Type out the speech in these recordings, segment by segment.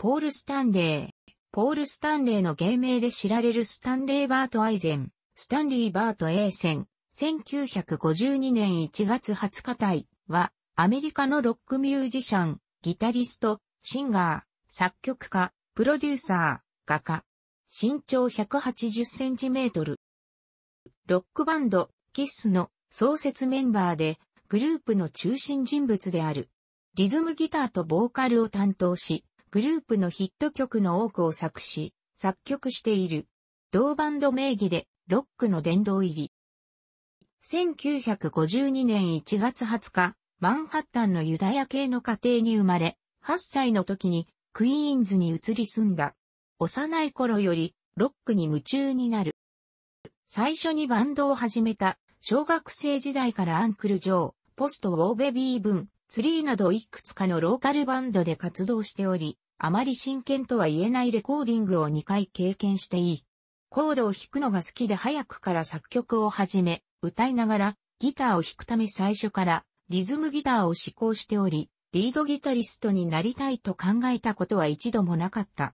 ポール・スタンレー。ポール・スタンレーの芸名で知られるスタンレー・バート・アイゼン、スタンリー・バート・エーセン、1952年1月20日帯は、アメリカのロックミュージシャン、ギタリスト、シンガー、作曲家、プロデューサー、画家。身長180センチメートル。ロックバンド、キッスの創設メンバーで、グループの中心人物である。リズムギターとボーカルを担当し、グループのヒット曲の多くを作詞、作曲している。同バンド名義で、ロックの殿堂入り。1952年1月20日、マンハッタンのユダヤ系の家庭に生まれ、8歳の時にクイーンズに移り住んだ。幼い頃よりロックに夢中になる。最初にバンドを始めた小学生時代からアンクル・ジョー、ポスト・ウォーベビー・ブン、ツリーなどいくつかのローカルバンドで活動しており、あまり真剣とは言えないレコーディングを2回経験していい。コードを弾くのが好きで早くから作曲を始め、歌いながらギターを弾くため最初からリズムギターを志向しており、リードギタリストになりたいと考えたことは一度もなかった。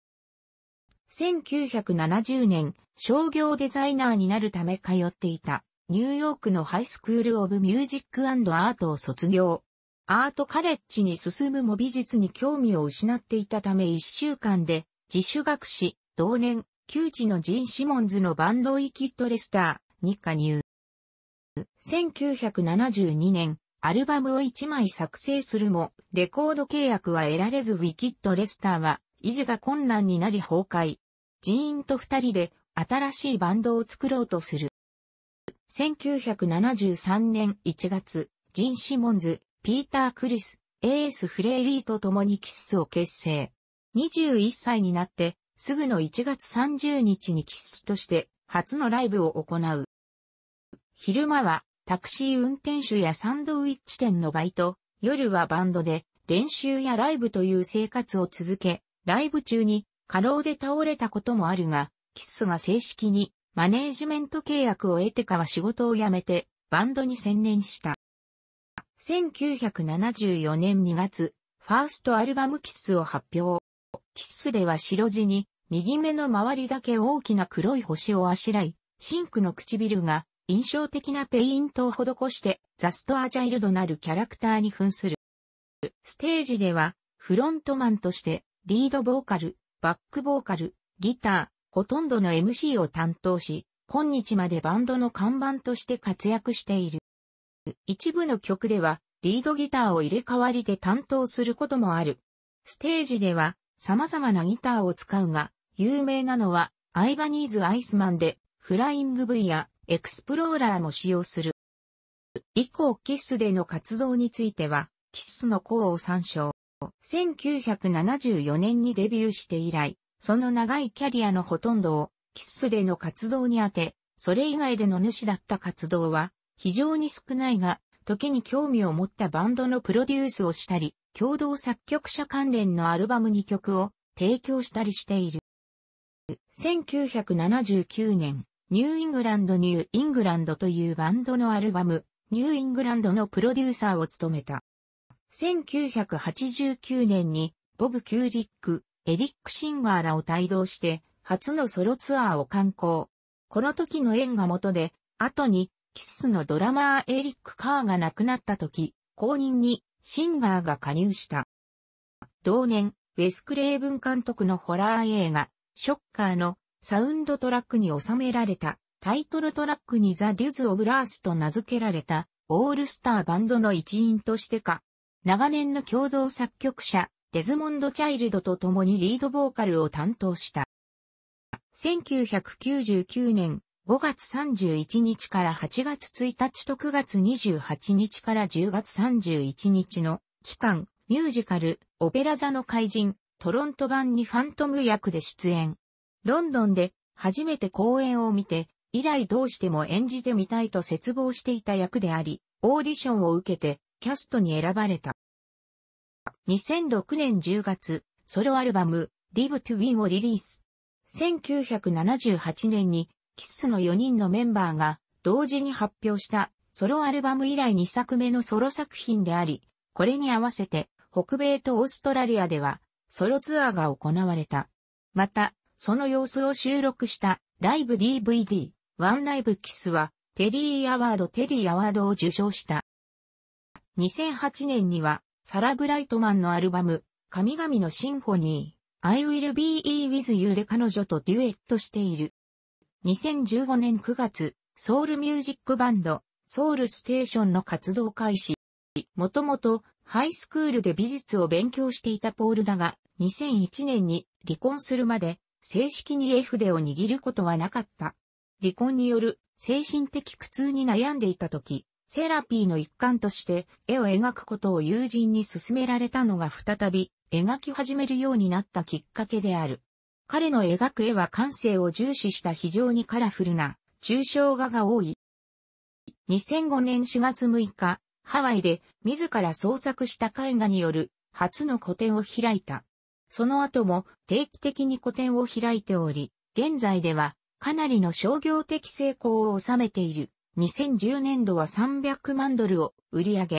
1970年、商業デザイナーになるため通っていた、ニューヨークのハイスクール・オブ・ミュージック・アートを卒業。アートカレッジに進むも美術に興味を失っていたため一週間で自主学士、同年、旧知のジン・シモンズのバンドイ・キッド・レスターに加入。1972年、アルバムを1枚作成するも、レコード契約は得られずウィキッド・レスターは維持が困難になり崩壊。ジーンと二人で新しいバンドを作ろうとする。1973年1月、ジン・シモンズ、ピーター・クリス、A.S. フレーリーと共にキッスを結成。21歳になって、すぐの1月30日にキッスとして初のライブを行う。昼間はタクシー運転手やサンドウィッチ店のバイト、夜はバンドで練習やライブという生活を続け、ライブ中に過労で倒れたこともあるが、キッスが正式にマネージメント契約を得てかは仕事を辞めてバンドに専念した。1974年2月、ファーストアルバムキスを発表。キスでは白地に、右目の周りだけ大きな黒い星をあしらい、シンクの唇が印象的なペイントを施してザストアジャイルドなるキャラクターに扮する。ステージではフロントマンとしてリードボーカル、バックボーカル、ギター、ほとんどの MC を担当し、今日までバンドの看板として活躍している。一部の曲ではリードギターを入れ替わりで担当することもある。ステージでは様々なギターを使うが、有名なのはアイバニーズ・アイスマンでフライング V やエクスプローラーも使用する。以降キッスでの活動については、キッスの功を参照。1974年にデビューして以来、その長いキャリアのほとんどをキッスでの活動に当て、それ以外での主だった活動は、非常に少ないが、時に興味を持ったバンドのプロデュースをしたり、共同作曲者関連のアルバムに曲を提供したりしている。1979年、ニューイングランドニューイングランドというバンドのアルバム、ニューイングランドのプロデューサーを務めた。1989年に、ボブ・キューリック、エリック・シンガーらを帯同して、初のソロツアーを観光。この時の縁が元で、後にキスのドラマーエリック・カーが亡くなった時、後任にシンガーが加入した。同年、ウェスクレーブン監督のホラー映画、ショッカーのサウンドトラックに収められたタイトルトラックにザ・デューズ・オブ・ラースと名付けられたオールスターバンドの一員としてか、長年の共同作曲者、デズモンド・チャイルドと共にリードボーカルを担当した。1999年、5月31日から8月1日と9月28日から10月31日の期間、ミュージカル、オペラ座の怪人、トロント版にファントム役で出演。ロンドンで初めて公演を見て、以来どうしても演じてみたいと絶望していた役であり、オーディションを受けてキャストに選ばれた。2006年10月、ソロアルバム、Live to Win をリリース。1978年にキスの4人のメンバーが同時に発表したソロアルバム以来2作目のソロ作品であり、これに合わせて北米とオーストラリアではソロツアーが行われた。また、その様子を収録したライブ DVD、ワンライブキスはテリーアワードテリーアワードを受賞した。2008年にはサラ・ブライトマンのアルバム、神々のシンフォニー、I will be with you で彼女とデュエットしている。2015年9月、ソウルミュージックバンド、ソウルステーションの活動開始。もともと、ハイスクールで美術を勉強していたポールだが、2001年に離婚するまで、正式に絵筆を握ることはなかった。離婚による精神的苦痛に悩んでいた時、セラピーの一環として絵を描くことを友人に勧められたのが再び描き始めるようになったきっかけである。彼の描く絵は感性を重視した非常にカラフルな抽象画が多い。2005年4月6日、ハワイで自ら創作した絵画による初の個展を開いた。その後も定期的に個展を開いており、現在ではかなりの商業的成功を収めている。2010年度は300万ドルを売り上げ。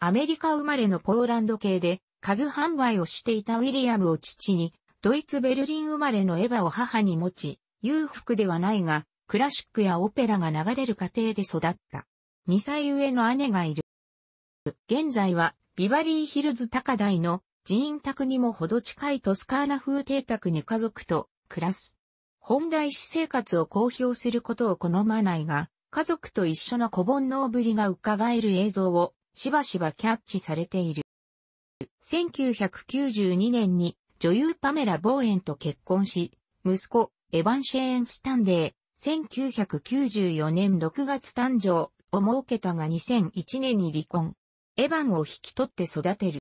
アメリカ生まれのポーランド系で家具販売をしていたウィリアムを父にドイツ・ベルリン生まれのエヴァを母に持ち、裕福ではないが、クラシックやオペラが流れる家庭で育った。2歳上の姉がいる。現在は、ビバリーヒルズ高台の寺院宅にもほど近いトスカーナ風邸宅に家族と暮らす。本来私生活を公表することを好まないが、家族と一緒の小煩悩ぶりが伺える映像をしばしばキャッチされている。1992年に女優パメラ・ボーエンと結婚し、息子、エヴァン・シェーン・スタンデー、1994年6月誕生を設けたが2001年に離婚。エヴァンを引き取って育てる。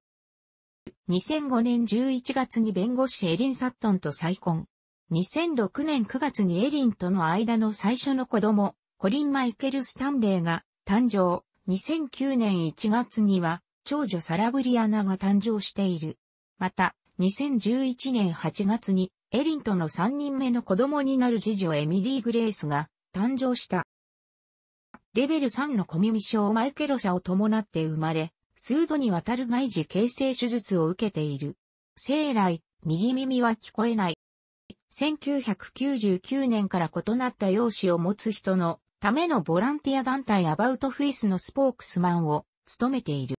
2005年11月に弁護士エリン・サットンと再婚。2006年9月にエリンとの間の最初の子供、コリン・マイケル・スタンレーが誕生。2009年1月には長女サラブリアナが誕生している。また、2011年8月にエリンとの3人目の子供になる次女エミリー・グレースが誕生した。レベル3のコミュニ症マイケロ社を伴って生まれ、数度にわたる外耳形成手術を受けている。生来、右耳は聞こえない。1999年から異なった容姿を持つ人のためのボランティア団体アバウトフェイスのスポークスマンを務めている。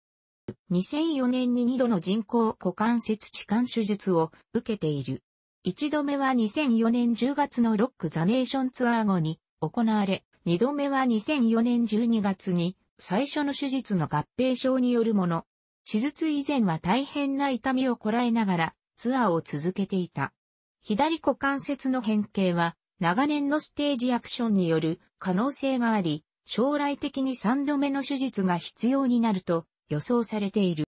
2004年に2度の人工股関節置換手術を受けている。1度目は2004年10月のロックザネーションツアー後に行われ、2度目は2004年12月に最初の手術の合併症によるもの。手術以前は大変な痛みをこらえながらツアーを続けていた。左股関節の変形は長年のステージアクションによる可能性があり、将来的に3度目の手術が必要になると予想されている。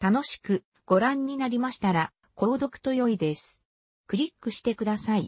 楽しくご覧になりましたら、購読と良いです。クリックしてください。